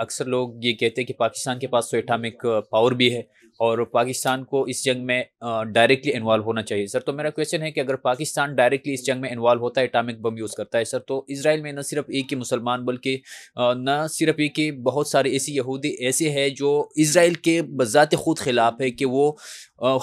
अक्सर लोग ये कहते हैं कि पाकिस्तान के पास तो एटामिक पावर भी है और पाकिस्तान को इस जंग में डायरेक्टली इन्वॉल्व होना चाहिए सर तो मेरा क्वेश्चन है कि अगर पाकिस्तान डायरेक्टली इस जंग में इन्वॉल्व होता है एटामिक बम यूज़ करता है सर तो इसराइल में न सिर्फ एक ही मुसलमान बल्कि न सिर्फ एक ही बहुत सारे ऐसी यहूदी ऐसे हैं जो इसराइल के बजात खुद खिलाफ है कि वो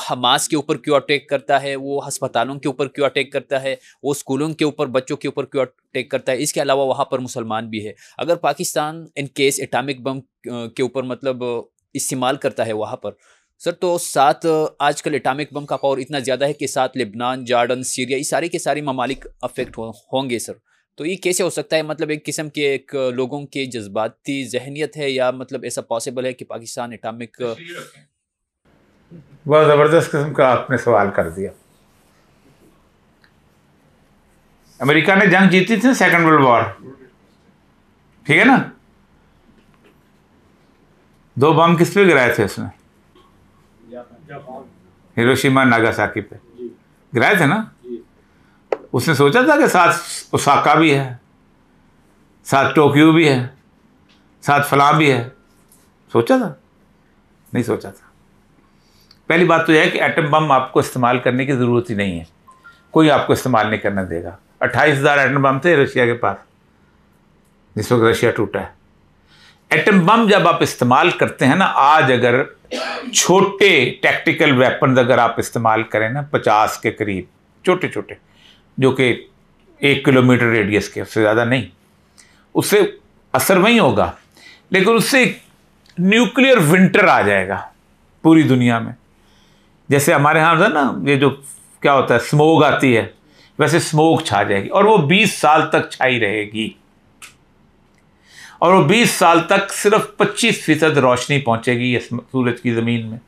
हमास के ऊपर क्यों अटैक करता है वो हस्पतालों के ऊपर क्यों अटैक करता है वो स्कूलों के ऊपर बच्चों के ऊपर क्यों अटैक करता है इसके अलावा वहाँ पर मुसलमान भी है अगर Pakistan in case atomic bomb के ऊपर मतलब इस्तेमाल करता है वहाँ पर सर तो साथ आजकल एटामिक बम का पावर इतना ज़्यादा है कि साथ लेबनान जार्डन सीरिया ये सारे के सारे ममालिक अफेक्ट हो, होंगे सर तो ये कैसे हो सकता है मतलब एक किस्म के एक लोगों के जज्बाती जहनीत है या मतलब ऐसा पॉसिबल है कि पाकिस्तान एटामिक तो बहुत ज़बरदस्त किस्म का आपने सवाल कर दिया अमेरिका ने जंग जीती थी सेकेंड वर्ल्ड वॉर ठीक है ना दो बम किस पे गिराए थे उसने हिरोशिमा नागासाकी पे गिराए थे ना उसने सोचा था कि साथ ओसाका भी है साथ टोक्यो भी है साथ फलां भी है सोचा था नहीं सोचा था पहली बात तो यह है कि एटम बम आपको इस्तेमाल करने की ज़रूरत ही नहीं है कोई आपको इस्तेमाल नहीं करना देगा अट्ठाईस हज़ार एटम बम थे रशिया के पास जिस वक्त रशिया टूटा है एटम बम जब आप इस्तेमाल करते हैं ना आज अगर छोटे टैक्टिकल वेपन अगर आप इस्तेमाल करें ना पचास के करीब छोटे छोटे जो कि एक किलोमीटर रेडियस के उससे ज़्यादा नहीं उससे असर वहीं होगा लेकिन उससे न्यूक्लियर विंटर आ जाएगा पूरी दुनिया में जैसे हमारे यहाँ था ना ये जो क्या होता है स्मोग आती है वैसे स्मोग छा जाएगी और वो 20 साल तक छाई रहेगी और वो 20 साल तक सिर्फ 25 फीसद रोशनी पहुंचेगी सूरज की ज़मीन में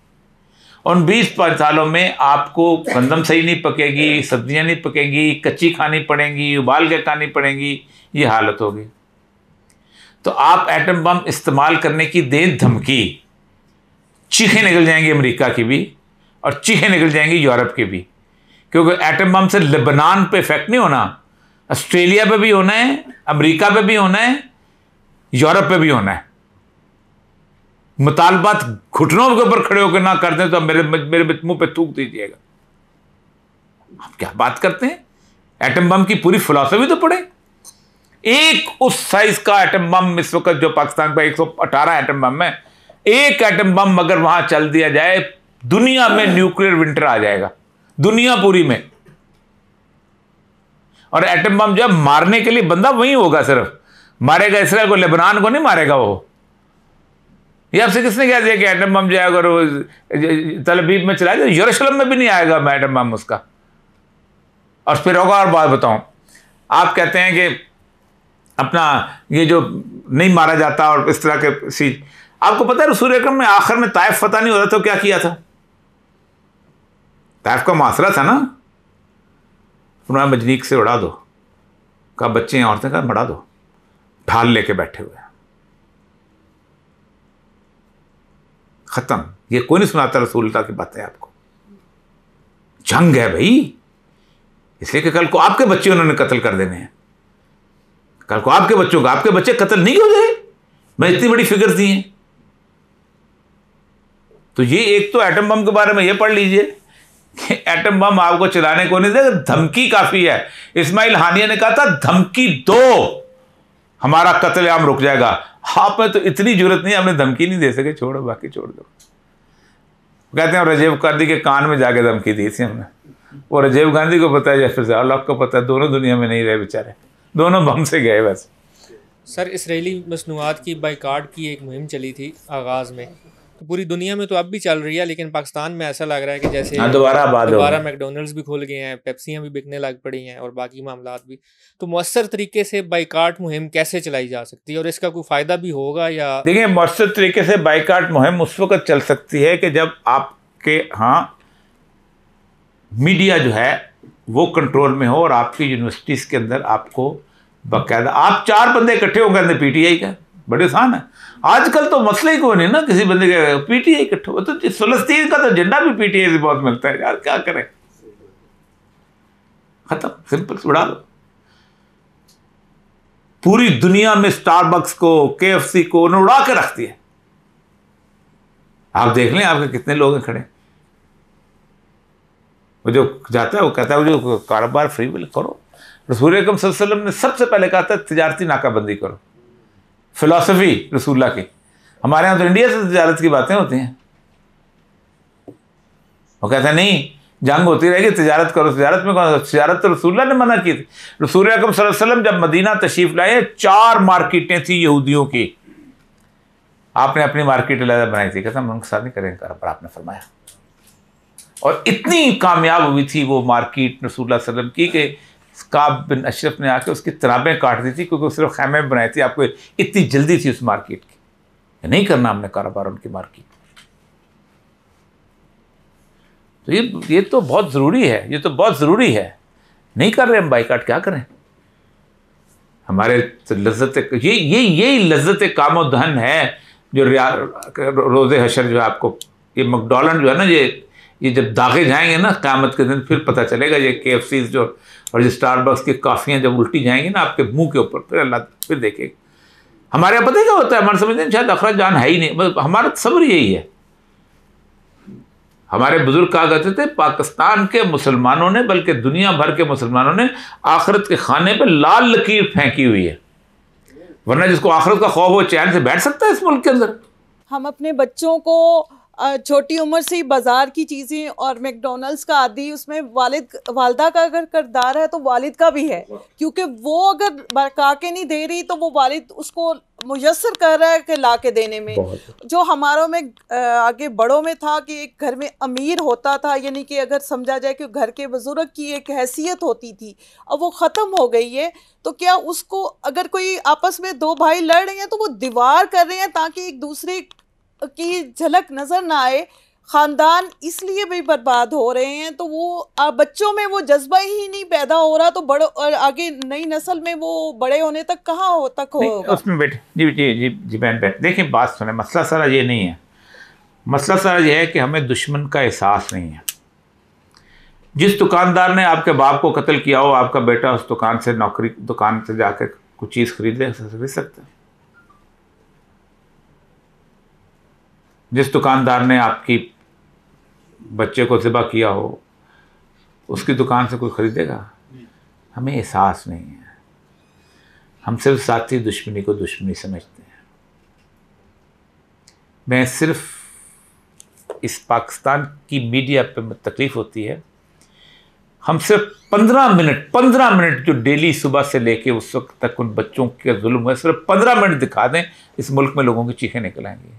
उन 20 सालों में आपको गंदम सही नहीं पकेगी सब्जियां नहीं पकेंगी कच्ची खानी पड़ेंगी उबाल के खानी पड़ेंगी ये हालत होगी तो आप एटम बम इस्तेमाल करने की दे धमकी चीखें निकल जाएंगी अमेरिका की भी और चीखें निकल जाएंगी यूरोप की भी क्योंकि एटम बम से लेबनान पे इफेक्ट नहीं होना ऑस्ट्रेलिया पे भी होना है अमेरिका पे भी होना है यूरोप पे भी होना है मुतालबात घुटनों के ऊपर खड़े होकर ना कर दें तो मेरे मेरे मुंह पे थूक दीजिएगा आप क्या बात करते हैं एटम बम की पूरी फिलोसफी तो पड़े एक उस साइज का एटम बम इस वक्त जो पाकिस्तान का अठारह एटम बम है एक एटम बम अगर वहां चल दिया जाए दुनिया में न्यूक्लियर विंटर आ जाएगा दुनिया पूरी में और एटम बम जो है मारने के लिए बंदा वहीं होगा सिर्फ मारेगा इसराइल को लेबनान को नहीं मारेगा वो ये आपसे किसने कह दिया कि एटम बम जाए अगर तलबीब में चला जाए यरूशलेम में भी नहीं आएगा मैं एटम बम उसका और फिर होगा और बात बताऊं आप कहते हैं कि अपना ये जो नहीं मारा जाता और इस तरह के सी आपको पता है सूर्य क्रम में आखिर में ताइफ पता नहीं हो रहा तो क्या किया था ताइफ का मासरा था ना उन्होंने मजनीक से उड़ा दो कहा बच्चे हैं औरतें कहा मड़ा दो ढाल लेके बैठे हुए खत्म ये कोई नहीं सुनाता रसूलता की बातें आपको जंग है भाई इसलिए कि कल को आपके बच्चे उन्होंने कत्ल कर देने हैं कल को आपके बच्चों का आपके बच्चे कत्ल नहीं हो जाए मैं इतनी बड़ी फिगर दी है तो ये एक तो एटम बम के बारे में ये पढ़ लीजिए कि एटम बम आपको चलाने को नहीं देगा धमकी काफ़ी है इस्माइल हानिया ने कहा था धमकी दो हमारा कत्लेआम रुक जाएगा हाँ पर तो इतनी जरूरत नहीं हमने धमकी नहीं दे सके छोड़ो बाकी छोड़ दो कहते हैं रजीव गांधी के कान में जाके धमकी दी थी हमने वो रजीव गांधी को पता है या फिर अल्लाह को पता है दोनों दुनिया में नहीं रहे बेचारे दोनों बम से गए बस सर इसराइली मसनूआत की बाइकाट की एक मुहिम चली थी आगाज़ में पूरी दुनिया में तो अब भी चल रही है लेकिन पाकिस्तान में ऐसा लग रहा है कि जैसे हाँ, दोबारा दोबारा मैकडोनल्ड्स भी खोल गए हैं पेप्सियाँ भी बिकने लग पड़ी हैं और बाकी मामला भी तो मौसर तरीके से बाइकाट मुहिम कैसे चलाई जा सकती है और इसका कोई फ़ायदा भी होगा या देखिए मौसर तरीके से बाइकाट मुहिम उस वक्त चल सकती है कि जब आपके हाँ मीडिया जो है वो कंट्रोल में हो और आपकी यूनिवर्सिटीज़ के अंदर आपको बाकायदा आप चार बंदे इकट्ठे होंगे टी पीटीआई का बड़े आसान है आजकल तो मसले ही कोई नहीं ना किसी बंदे का पीटीए इकट्ठा तो सुलस्तीन का तो झंडा भी पीटीए से बहुत मिलता है यार क्या करें खत्म सिंपल उड़ा लो पूरी दुनिया में स्टारबक्स को केएफसी को उन्होंने उड़ा के रख दिया आप देख लें आपके कितने लोग हैं खड़े वो जो जाता है वो कहता है वो जो कारोबार फ्री में करो रसूल अकम ने सबसे पहले कहा था तिजारती नाकाबंदी करो फिलोसफी रसूल्ला की हमारे यहाँ तो इंडिया से तजारत की बातें होती हैं वो कहते हैं नहीं जंग होती रहेगी तजारत करो तजारत में कौन तजारत तो रसूल्ला ने मना की थी रसूल अकम जब मदीना तशीफ लाए चार मार्केटें थी यहूदियों की आपने अपनी मार्केट अलहदा बनाई थी कसम उनके साथ नहीं करेंगे पर आपने फरमाया और इतनी कामयाब हुई थी वो मार्केट रसूल वसल्लम की कि काब बिन अशरफ ने आकर उसकी तनाबें काट दी थी क्योंकि सिर्फ खैमे बनाई थी आपको इतनी जल्दी थी उस मार्केट की नहीं करना हमने कारोबार उनकी मार्केट तो ये ये तो बहुत ज़रूरी है ये तो बहुत ज़रूरी है नहीं कर रहे हम काट क्या करें हमारे तो लज्जत ये ये यही लज्जत काम धन है जो रोज़े हशर जो है आपको ये मकडोलन जो है ना ये ये जब दागे जाएंगे ना क़्यामत के दिन फिर पता चलेगा ये के जो और ये स्टारबक्स की काफ़ियाँ जब उल्टी जाएंगी ना आपके मुंह के ऊपर फिर अल्लाह फिर देखेगा हमारे यहाँ पता क्या होता है हमारे समझते हैं शायद अखरा जान है ही नहीं मतलब हमारा सब्र यही है हमारे बुजुर्ग कहा करते थे पाकिस्तान के मुसलमानों ने बल्कि दुनिया भर के मुसलमानों ने आखरत के खाने पर लाल लकीर फेंकी हुई है वरना जिसको आखरत का खौफ हो चैन से बैठ सकता है इस मुल्क के अंदर हम अपने बच्चों को छोटी उम्र से ही बाज़ार की चीज़ें और मैकडोनल्ड्स का आदि उसमें वालिद वालदा का अगर करदार है तो वालिद का भी है क्योंकि वो अगर बरका के नहीं दे रही तो वो वालिद उसको मुयसर कर रहा है कि ला के देने में जो हमारों में आगे बड़ों में था कि एक घर में अमीर होता था यानी कि अगर समझा जाए कि घर के बुज़ुर्ग की एक हैसियत होती थी अब वो ख़त्म हो गई है तो क्या उसको अगर कोई आपस में दो भाई लड़ रहे हैं तो वो दीवार कर रहे हैं ताकि एक दूसरे की झलक नज़र ना आए ख़ानदान इसलिए भी बर्बाद हो रहे हैं तो वो आ, बच्चों में वो जज्बा ही नहीं पैदा हो रहा तो बड़ो और आगे नई नस्ल में वो बड़े होने तक कहाँ हो तक हो उसमें बैठे जी जी जी जी बहन बैठ देखिए बात सुने मसला सारा ये नहीं है मसला सारा ये है कि हमें दुश्मन का एहसास नहीं है जिस दुकानदार ने आपके बाप को कत्ल किया हो आपका बेटा उस दुकान से नौकरी दुकान से जाकर कुछ चीज़ खरीद ले सकते हैं जिस दुकानदार ने आपकी बच्चे को ज़िबा किया हो उसकी दुकान से कोई ख़रीदेगा हमें एहसास नहीं है हम सिर्फ साथी दुश्मनी को दुश्मनी समझते हैं मैं सिर्फ इस पाकिस्तान की मीडिया पर तकलीफ़ होती है हम सिर्फ पंद्रह मिनट पंद्रह मिनट जो डेली सुबह से लेके उस वक्त तक उन बच्चों के जुल्म हुए सिर्फ पंद्रह मिनट दिखा दें इस मुल्क में लोगों की चीखें निकल आएंगी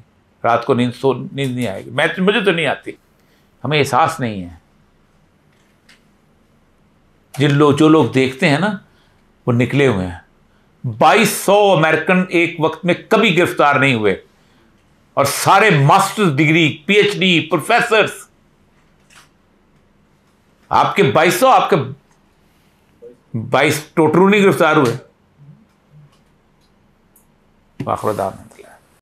रात को नींद सो नींद नहीं आएगी मैं मुझे तो नहीं आती हमें एहसास नहीं है जिन लोग जो लोग देखते हैं ना वो निकले हुए हैं 2200 अमेरिकन एक वक्त में कभी गिरफ्तार नहीं हुए और सारे मास्टर्स डिग्री पीएचडी प्रोफेसर्स आपके 2200 आपके 22 टोटरू नहीं गिरफ्तार हुए बाखरदार है